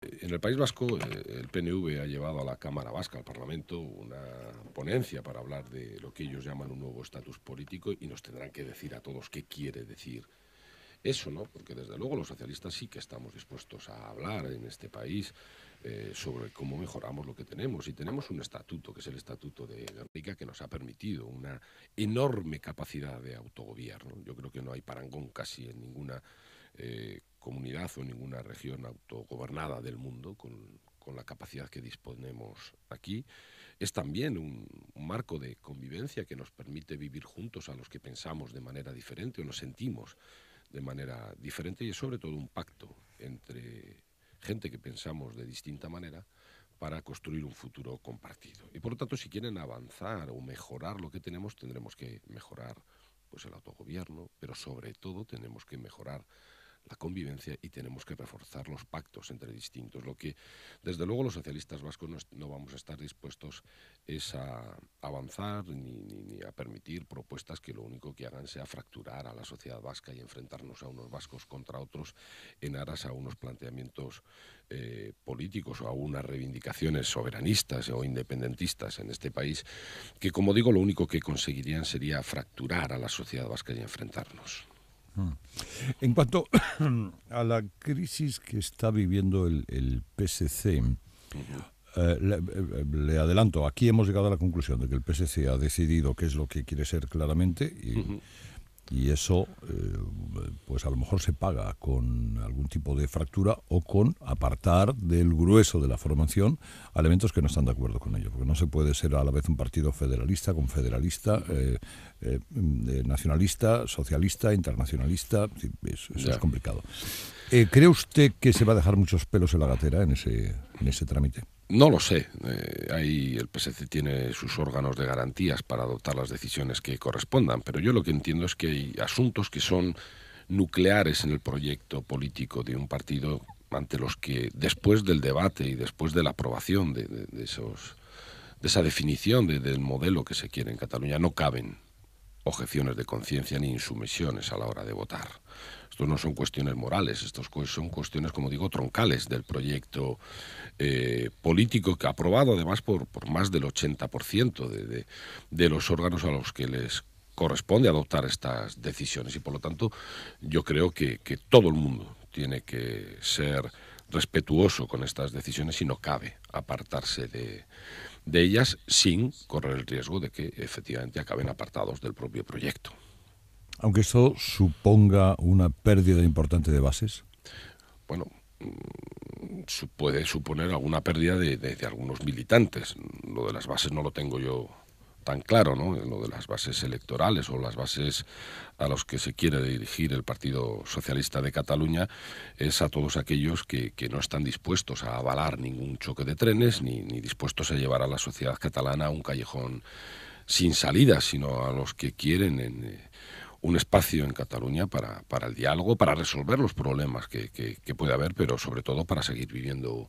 En el País Vasco, eh, el PNV ha llevado a la Cámara Vasca, al Parlamento, una ponencia para hablar de lo que ellos llaman un nuevo estatus político y nos tendrán que decir a todos qué quiere decir eso, ¿no? Porque desde luego los socialistas sí que estamos dispuestos a hablar en este país eh, sobre cómo mejoramos lo que tenemos. Y tenemos un estatuto, que es el Estatuto de Guernica, que nos ha permitido una enorme capacidad de autogobierno. Yo creo que no hay parangón casi en ninguna. Eh, comunidad o ninguna región autogobernada del mundo con, con la capacidad que disponemos aquí. Es también un, marco de convivencia que nos permite vivir juntos a los que pensamos de manera diferente o nos sentimos de manera diferente y es sobre todo un pacto entre gente que pensamos de distinta manera para construir un futuro compartido. Y por lo tanto, si quieren avanzar o mejorar lo que tenemos, tendremos que mejorar pues el autogobierno, pero sobre todo tenemos que mejorar la convivencia y tenemos que reforzar los pactos entre distintos. Lo que, desde luego, los socialistas vascos no, vamos a estar dispuestos es a avanzar ni, a permitir propuestas que lo único que hagan sea fracturar a la sociedad vasca y enfrentarnos a unos vascos contra otros en aras a unos planteamientos eh, políticos o a unas reivindicaciones soberanistas o independentistas en este país, que, como digo, lo único que conseguirían sería fracturar a la sociedad vasca y enfrentarnos. Mm. En cuanto a la crisis que está viviendo el, el PSC, eh, eh, le, adelanto, aquí hemos llegado a la conclusión de que el PSC ha decidido qué es lo que quiere ser claramente y y eso, eh, pues a lo mejor se paga con algún tipo de fractura o con apartar del grueso de la formación elementos que no están de acuerdo con ello. Porque no se puede ser a la vez un partido federalista, confederalista, eh, eh, nacionalista, socialista, internacionalista. Eso, es complicado. ¿Cree usted que se va a dejar muchos pelos en la gatera en ese, en ese trámite? No lo sé. Eh, ahí el PSC tiene sus órganos de garantías para adoptar las decisiones que correspondan, pero yo lo que entiendo es que hay asuntos que son nucleares en el proyecto político de un partido ante los que después del debate y después de la aprobación de, de, esa definición del modelo que se quiere en Cataluña no caben objeciones de conciencia ni insumisiones a la hora de votar. Estos no son cuestiones morales, estos son cuestiones, como digo, troncales del proyecto eh, político que ha aprobado además por, más del 80% de, de los órganos a los que les corresponde adoptar estas decisiones y por lo tanto yo creo que, todo el mundo tiene que ser respetuoso con estas decisiones y no cabe apartarse de ellas sin correr el riesgo de que efectivamente acaben apartados del propio proyecto. Aunque eso suponga una pérdida importante de bases. Bueno, mm, puede suponer alguna pérdida de, algunos militantes. Lo de las bases no lo tengo yo tan claro, ¿no? Lo de las bases electorales o las bases a los que se quiere dirigir el Partido Socialista de Cataluña es a todos aquellos que, no están dispuestos a avalar ningún choque de trenes ni, dispuestos a llevar a la sociedad catalana a un callejón sin salida, sino a los que quieren en, eh, un espacio en Cataluña para, el diálogo, para resolver los problemas que, puede haber, pero sobre todo para seguir viviendo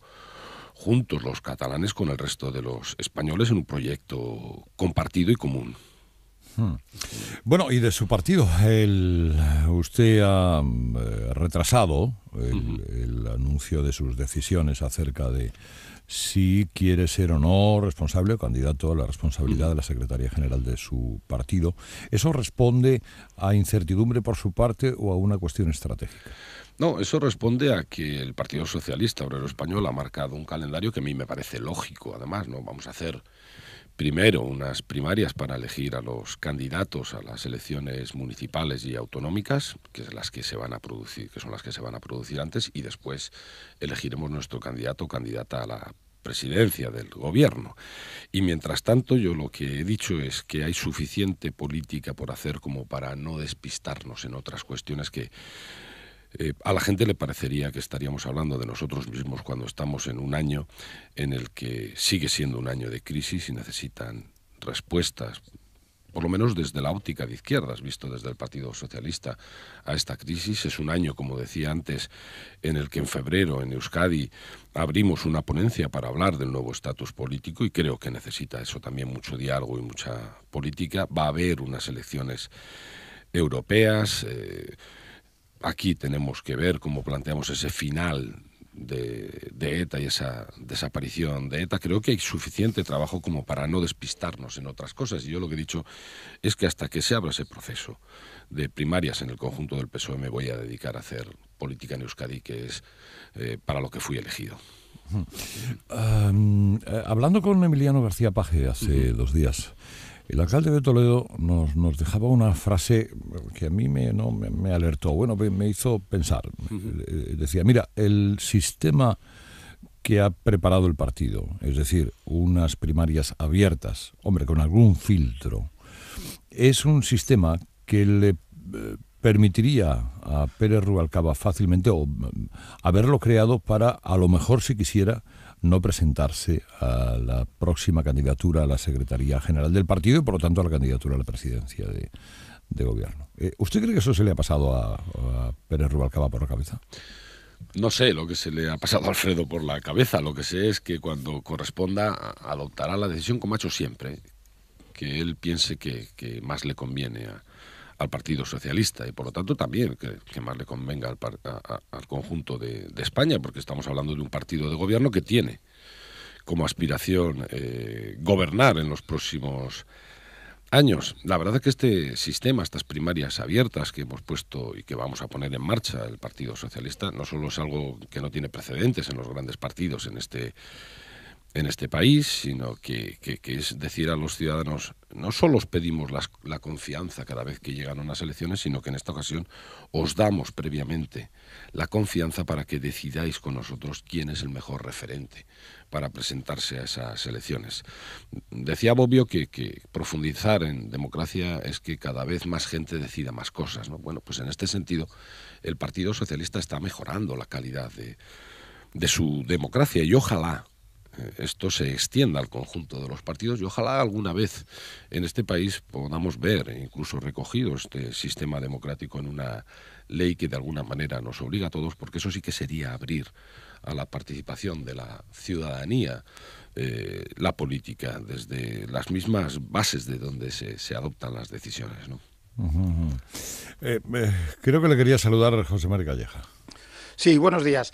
juntos los catalanes con el resto de los españoles en un proyecto compartido y común. Hmm. Bueno, y de su partido, usted ha eh, retrasado el, anuncio de sus decisiones acerca de si quiere ser o no responsable o candidato a la responsabilidad de la Secretaría General de su partido. ¿Eso responde a incertidumbre por su parte o a una cuestión estratégica? No, eso responde a que el Partido Socialista Obrero Español ha marcado un calendario que a mí me parece lógico, además, ¿no? Vamos a hacer primero unas primarias para elegir a los candidatos a las elecciones municipales y autonómicas, que es las que se van a producir, que son las que se van a producir antes, y después elegiremos nuestro candidato o candidata a la presidencia del gobierno. Y mientras tanto, yo lo que he dicho es que hay suficiente política por hacer como para no despistarnos en otras cuestiones que eh, a la gente le parecería que estaríamos hablando de nosotros mismos cuando estamos en un año en el que sigue siendo un año de crisis y necesitan respuestas, por lo menos desde la óptica de izquierdas, visto desde el Partido Socialista, a esta crisis. Es un año, como decía antes, en el que en febrero en Euskadi abrimos una ponencia para hablar del nuevo estatus político y creo que necesita eso también mucho diálogo y mucha política. Va a haber unas elecciones europeas. Eh, aquí tenemos que ver cómo planteamos ese final de, ETA y esa desaparición de ETA, creo que hay suficiente trabajo como para no despistarnos en otras cosas. Y yo lo que he dicho es que hasta que se abra ese proceso de primarias en el conjunto del PSOE me voy a dedicar a hacer política en Euskadi, que es eh, para lo que fui elegido. Eh, hablando con Emiliano García Paje hace dos días, el alcalde de Toledo nos, dejaba una frase que a mí me, no, me, alertó, bueno, me hizo pensar. Eh, eh, decía, mira, el sistema que ha preparado el partido, es decir, unas primarias abiertas, hombre, con algún filtro, es un sistema que le eh, permitiría a Pérez Rubalcaba fácilmente o, mm, haberlo creado para, a lo mejor si quisiera, no presentarse a la próxima candidatura a la Secretaría General del partido y, por lo tanto, a la candidatura a la presidencia de, gobierno. Eh, ¿Usted cree que eso se le ha pasado a, Pérez Rubalcaba por la cabeza? No sé lo que se le ha pasado a Alfredo por la cabeza. Lo que sé es que cuando corresponda adoptará la decisión como ha hecho siempre, que él piense que más le conviene a, al Partido Socialista y por lo tanto también que, más le convenga al, conjunto de, España, porque estamos hablando de un partido de gobierno que tiene como aspiración eh, gobernar en los próximos años. La verdad es que este sistema, estas primarias abiertas que hemos puesto y que vamos a poner en marcha el Partido Socialista, no solo es algo que no tiene precedentes en los grandes partidos en este en este país, sino que, es decir a los ciudadanos, no solo os pedimos la confianza cada vez que llegan unas elecciones, sino que en esta ocasión os damos previamente la confianza para que decidáis con nosotros quién es el mejor referente para presentarse a esas elecciones. Decía Bobbio que, profundizar en democracia es que cada vez más gente decida más cosas. Bueno, pues en este sentido el Partido Socialista está mejorando la calidad de, de su democracia y ojalá esto se extienda al conjunto de los partidos y ojalá alguna vez en este país podamos ver e incluso recogido este sistema democrático en una ley que de alguna manera nos obliga a todos, porque eso sí que sería abrir a la participación de la ciudadanía eh, la política desde las mismas bases de donde se, adoptan las decisiones. ¿no? Eh, eh, creo que le quería saludar a José María Calleja. Sí, buenos días.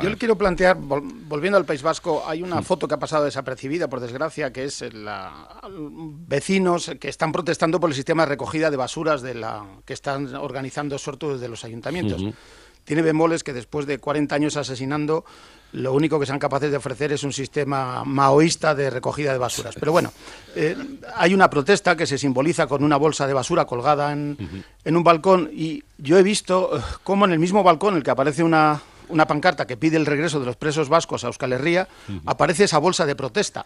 Yo le quiero plantear, volviendo al País Vasco, hay una foto que ha pasado desapercibida, por desgracia, que es eh, la vecinos que están protestando por el sistema de recogida de basuras de la que están organizando sortos de los ayuntamientos. Tiene bemoles que después de 40 años asesinando lo único que sean capaces de ofrecer es un sistema maoísta de recogida de basuras. Pero bueno, eh, hay una protesta que se simboliza con una bolsa de basura colgada en, un balcón y yo he visto eh, cómo en el mismo balcón en el que aparece una, una pancarta que pide el regreso de los presos vascos a Euskal Herria, aparece esa bolsa de protesta.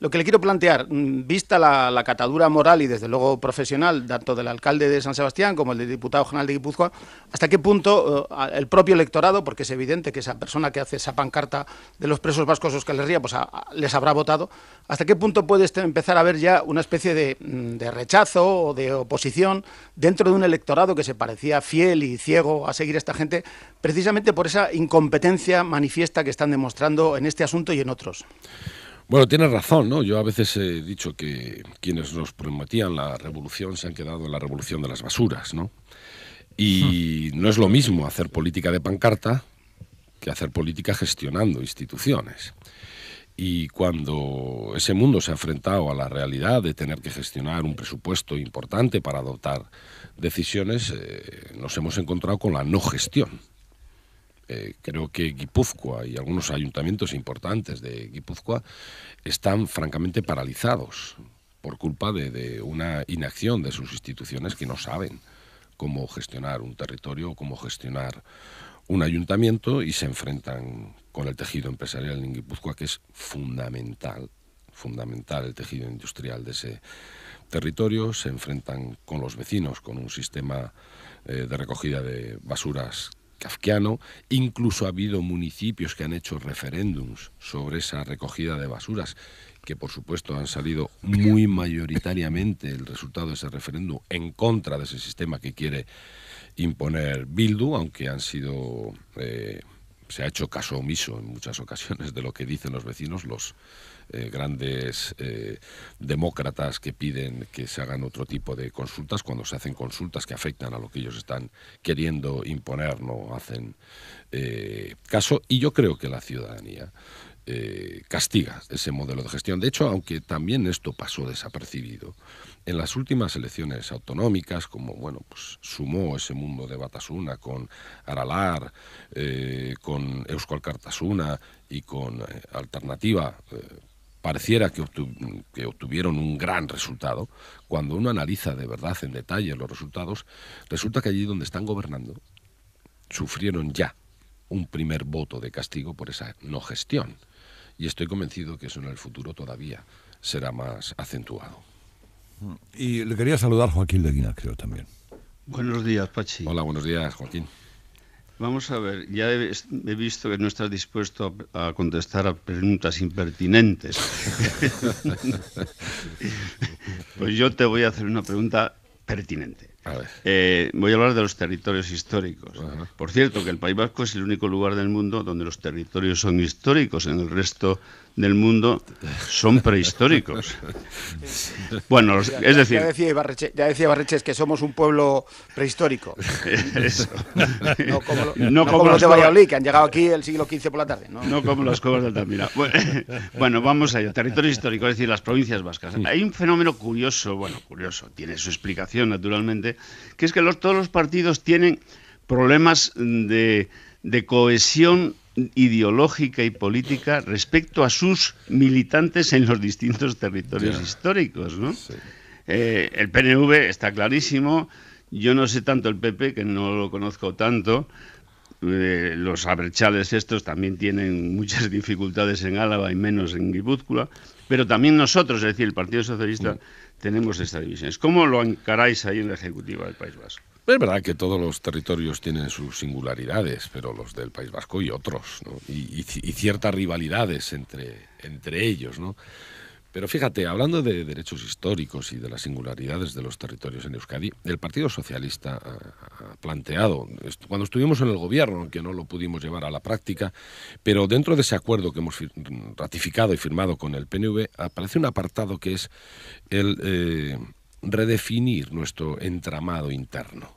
Lo que le quiero plantear, mm, vista la, catadura moral y desde luego profesional, tanto del alcalde de San Sebastián como el del diputado general de Guipúzcoa, ¿hasta qué punto eh, el propio electorado, porque es evidente que esa persona que hace esa pancarta de los presos vascos Euskal Herria, pues les habrá votado, ¿hasta qué punto puede este empezar a haber ya una especie de, mm, de rechazo o de oposición dentro de un electorado que se parecía fiel y ciego a seguir a esta gente, precisamente por esa incompetencia manifiesta que están demostrando en este asunto y en otros? Bueno, tienes razón, ¿no? Yo a veces he dicho que quienes nos prometían la revolución se han quedado en la revolución de las basuras, ¿no? Y hmm. no es lo mismo hacer política de pancarta que hacer política gestionando instituciones. Y cuando ese mundo se ha enfrentado a la realidad de tener que gestionar un presupuesto importante para adoptar decisiones, eh, nos hemos encontrado con la no gestión. Eh, creo que Guipúzcoa y algunos ayuntamientos importantes de Guipúzcoa están francamente paralizados por culpa de, una inacción de sus instituciones que no saben cómo gestionar un territorio cómo gestionar un ayuntamiento y se enfrentan con el tejido empresarial en Guipúzcoa, que es fundamental, fundamental el tejido industrial de ese territorio, se enfrentan con los vecinos, con un sistema eh, de recogida de basuras Incluso ha habido municipios que han hecho referéndums sobre esa recogida de basuras, que por supuesto han salido muy mayoritariamente el resultado de ese referéndum en contra de ese sistema que quiere imponer Bildu, aunque han sido... Eh, se ha hecho caso omiso en muchas ocasiones de lo que dicen los vecinos, los eh, grandes eh, demócratas que piden que se hagan otro tipo de consultas, cuando se hacen consultas que afectan a lo que ellos están queriendo imponer, no hacen eh, caso. Y yo creo que la ciudadanía castiga ese modelo de gestión. De hecho, aunque también esto pasó desapercibido, en las últimas elecciones autonómicas, como bueno, pues sumó ese mundo de Batasuna con Aralar, eh, con Euskal Cartasuna y con eh, Alternativa, eh, pareciera que, obtuvieron un gran resultado. Cuando uno analiza de verdad en detalle los resultados, resulta que allí donde están gobernando sufrieron ya un primer voto de castigo por esa no gestión. Y estoy convencido que eso en el futuro todavía será más acentuado. Y le quería saludar Joaquín Leguina, creo también. Buenos días, Pachi. Hola, buenos días, Joaquín. Vamos a ver, ya he, visto que no estás dispuesto a contestar a preguntas impertinentes. pues yo te voy a hacer una pregunta pertinente. Eh, voy a hablar de los territorios históricos. Por cierto, que el País Vasco es el único lugar del mundo donde los territorios son históricos. En el resto del mundo son prehistóricos. bueno, es decir... Ya decía, Barreches que somos un pueblo prehistórico. No como, los de Valladolid, que han llegado aquí el siglo XV por la tarde. No, como las cuevas de Altamira. Bueno, vamos allá. Territorio histórico, es decir, las provincias vascas. Hay un fenómeno curioso, bueno, curioso, tiene su explicación naturalmente, que es que todos los partidos tienen problemas de, cohesión ideológica y política respecto a sus militantes en los distintos territorios históricos. ¿no? Eh, el PNV está clarísimo, yo no sé tanto el PP, que no lo conozco tanto, eh, los abrechales estos también tienen muchas dificultades en Álava y menos en Guipúzcoa, pero también nosotros, es decir, el Partido Socialista, mm. tenemos estas divisiones. ¿Cómo lo encaráis ahí en la Ejecutiva del País Vasco? Es verdad que todos los territorios tienen sus singularidades, pero los del País Vasco y otros, y, ciertas rivalidades entre, entre ellos, ¿no? Pero fíjate, hablando de derechos históricos y de las singularidades de los territorios en Euskadi, el Partido Socialista ha planteado, cuando estuvimos en el gobierno, aunque no lo pudimos llevar a la práctica, pero dentro de ese acuerdo que hemos ratificado y firmado con el PNV, aparece un apartado que es el eh, redefinir nuestro entramado interno.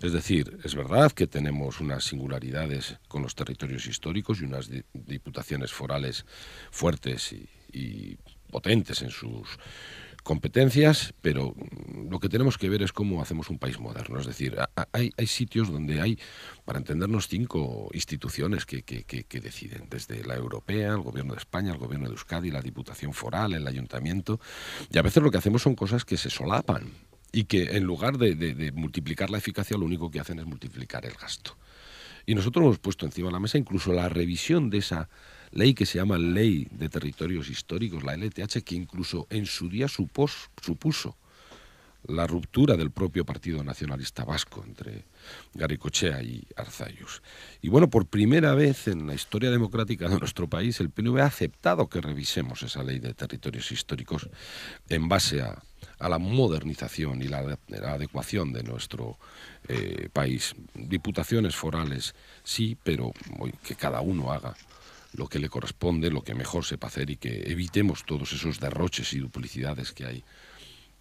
Es decir, es verdad que tenemos unas singularidades con los territorios históricos y unas diputaciones forales fuertes y potentes en sus competencias, pero lo que tenemos que ver es cómo hacemos un país moderno. Es decir, hay, sitios donde hay, para entendernos, cinco instituciones que, deciden, desde la europea, el gobierno de España, el gobierno de Euskadi, la Diputación Foral, el ayuntamiento, y a veces lo que hacemos son cosas que se solapan y que en lugar de multiplicar la eficacia, lo único que hacen es multiplicar el gasto. Y nosotros hemos puesto encima de la mesa incluso la revisión de esa ley que se llama Ley de Territorios Históricos, la LTH, que incluso en su día supuso la ruptura del propio Partido Nacionalista Vasco entre Garicochea y Arzayus. Y bueno, por primera vez en la historia democrática de nuestro país, el PNV ha aceptado que revisemos esa ley de territorios históricos en base a, la modernización y la, adecuación de nuestro eh, país. Diputaciones forales, sí, pero que cada uno haga lo que le corresponde, lo que mejor sepa hacer y que evitemos todos esos derroches y duplicidades que hay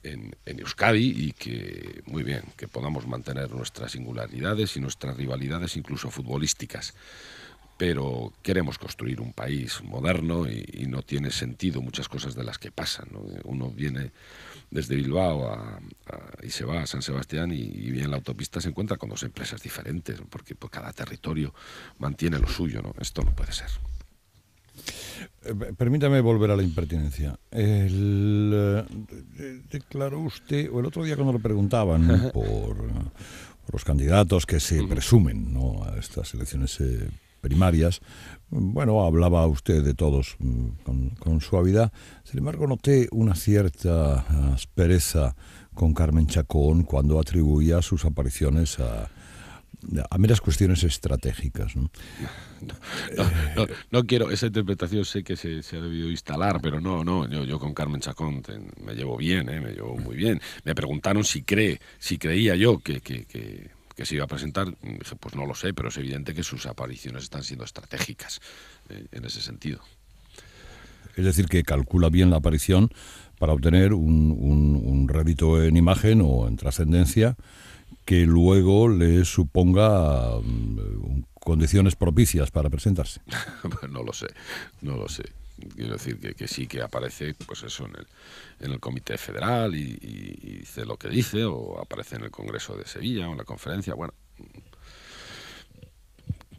en, Euskadi y que, muy bien, que podamos mantener nuestras singularidades y nuestras rivalidades incluso futbolísticas. Pero queremos construir un país moderno y, no tiene sentido muchas cosas de las que pasan. Uno viene desde Bilbao y se va a San Sebastián y, viene en la autopista se encuentra con dos empresas diferentes, porque pues, cada territorio mantiene lo suyo. Esto no puede ser. Eh, permítame volver a la impertinencia. Eh, declaró usted, o el otro día cuando le preguntaban por, los candidatos que se presumen a estas elecciones eh, primarias, bueno, hablaba usted de todos mm, con, con, suavidad. Sin embargo, noté una cierta aspereza con Carmen Chacón cuando atribuía sus apariciones a a meras cuestiones estratégicas. ¿no? No, no, quiero, esa interpretación sé que se, se, ha debido instalar, pero no, no, yo, con Carmen Chacón me llevo bien, ¿eh? me llevo muy bien. Me preguntaron si cree, si creía yo que, que, que, que se iba a presentar, dije, pues no lo sé, pero es evidente que sus apariciones están siendo estratégicas eh, en ese sentido. Es decir, que calcula bien la aparición para obtener un, un, un rédito en imagen o en trascendencia que luego le suponga mm, condiciones propicias para presentarse. Pues no lo sé, no lo sé. Quiero decir que, sí que aparece, pues eso, en el, en el Comité Federal y, dice lo que dice, o aparece en el Congreso de Sevilla o en la conferencia, bueno,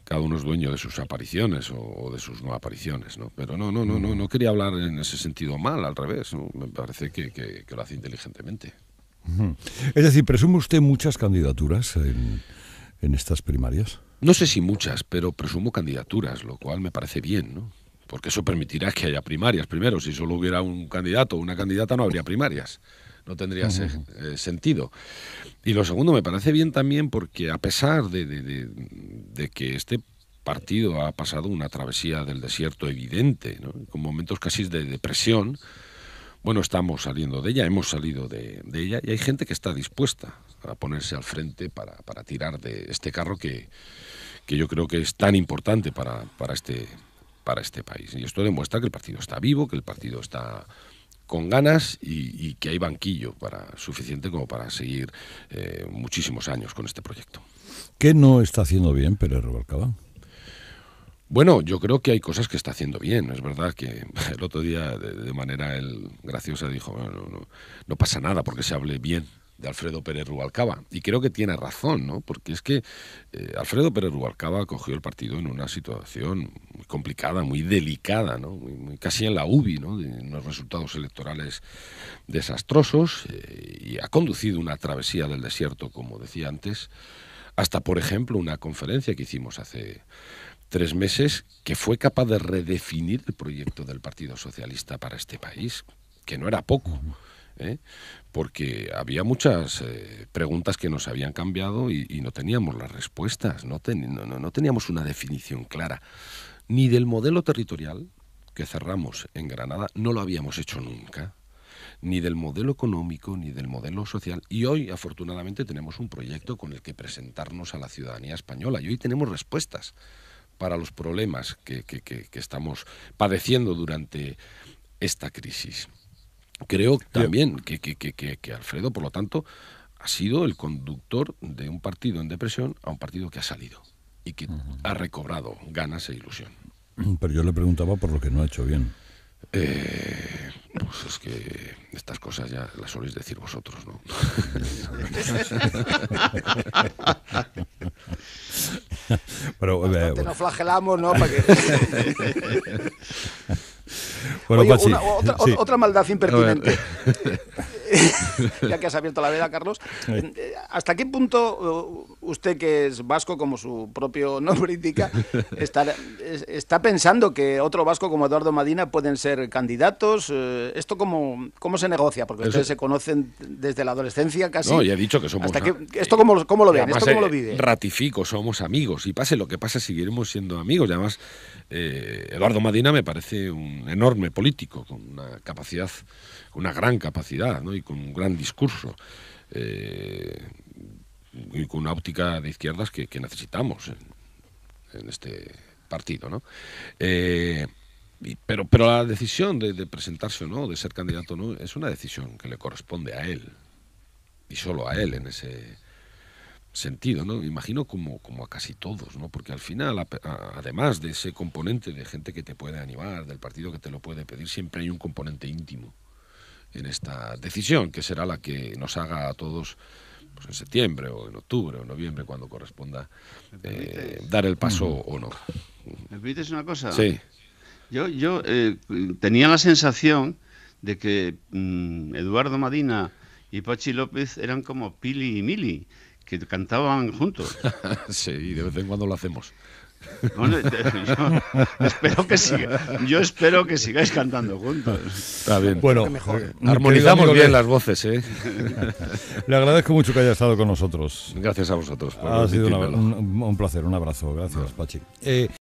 cada uno es dueño de sus apariciones o, de sus no apariciones, ¿no? Pero no, no, no, no, no quería hablar en ese sentido mal, al revés, me parece que lo hace inteligentemente. Es decir, ¿presume usted muchas candidaturas en, estas primarias? No sé si muchas, pero presumo candidaturas, lo cual me parece bien, ¿no? Porque eso permitirá que haya primarias primero. Si solo hubiera un candidato o una candidata, no habría primarias. No tendría eh, sentido. Y lo segundo, me parece bien también porque a pesar de, que este partido ha pasado una travesía del desierto evidente, con momentos casi de depresión, bueno, estamos saliendo de ella, hemos salido de, ella y hay gente que está dispuesta a ponerse al frente para, tirar de este carro que, que, yo creo que es tan importante para, este, para este país. Y esto demuestra que el partido está vivo, que el partido está con ganas y, que hay banquillo para suficiente como para seguir eh, muchísimos años con este proyecto. ¿Qué no está haciendo bien Pérez Rubalcaba? Bueno, yo creo que hay cosas que está haciendo bien. Es verdad que el otro día, de, manera graciosa, dijo, no, pasa nada porque se hable bien de Alfredo Pérez Rubalcaba. Y creo que tiene razón, ¿no? Porque es que eh, Alfredo Pérez Rubalcaba cogió el partido en una situación muy complicada, muy delicada, ¿no? casi en la UBI, ¿no? De unos resultados electorales desastrosos eh, y ha conducido una travesía del desierto, como decía antes, hasta, por ejemplo, una conferencia que hicimos hace tres meses que fue capaz de redefinir el proyecto del Partido Socialista para este país, que no era poco. ¿eh? Porque había muchas eh, preguntas que nos habían cambiado y, no teníamos las respuestas, no, no, no teníamos una definición clara ni del modelo territorial que cerramos en Granada, no lo habíamos hecho nunca, ni del modelo económico, ni del modelo social. Y hoy, afortunadamente, tenemos un proyecto con el que presentarnos a la ciudadanía española y hoy tenemos respuestas para los problemas que, estamos padeciendo durante esta crisis. Creo también que Alfredo, por lo tanto, ha sido el conductor de un partido en depresión a un partido que ha salido y que ha recobrado ganas e ilusión. Mm, pero yo le preguntaba por lo que no ha hecho bien. Eh, pues es que estas cosas ya las soléis decir vosotros, ¿no? flagelamos, ¿no? Para que... Pues otra, otra, maldad impertinente. ya que has abierto la veda, Carlos. ¿Hasta qué punto usted que es vasco, como su propio nombre indica, está, pensando que otro vasco como Eduardo Madina pueden ser candidatos. Eh, ¿Esto cómo, cómo se negocia? Porque ustedes se conocen desde la adolescencia casi. No, ya he dicho que somos... Hasta ¿Esto cómo, cómo lo ven? ¿Esto cómo lo eh, vive? Ratifico, somos amigos. Y pase lo que pase, seguiremos siendo amigos. Y además, eh, Eduardo Madina me parece un enorme político, con una capacidad, una gran capacidad y con un gran discurso y con una óptica de izquierdas que, necesitamos en, este partido, ¿no? Eh, pero, pero la decisión de, presentarse o no, de ser candidato o no, es una decisión que le corresponde a él y solo a él en ese sentido, ¿no? Imagino como, como a casi todos, ¿no? Porque al final, además de ese componente de gente que te puede animar, del partido que te lo puede pedir, siempre hay un componente íntimo en esta decisión, que será la que nos haga a todos pues, en septiembre o en octubre o noviembre, cuando corresponda eh, dar el paso o no. ¿Me permites una cosa? Sí. Yo, yo eh, tenía la sensación de que mm, Eduardo Madina y Pachi López eran como Pili y Mili, que cantaban juntos. sí, y de vez en cuando lo hacemos yo espero que siga, yo espero que sigáis cantando juntos. Está bien. Bueno, eh, armonizamos bien las voces, ¿eh? Le agradezco mucho que haya estado con nosotros. Gracias a vosotros. ha sido un, placer, un abrazo. Gracias, Pachi. Eh,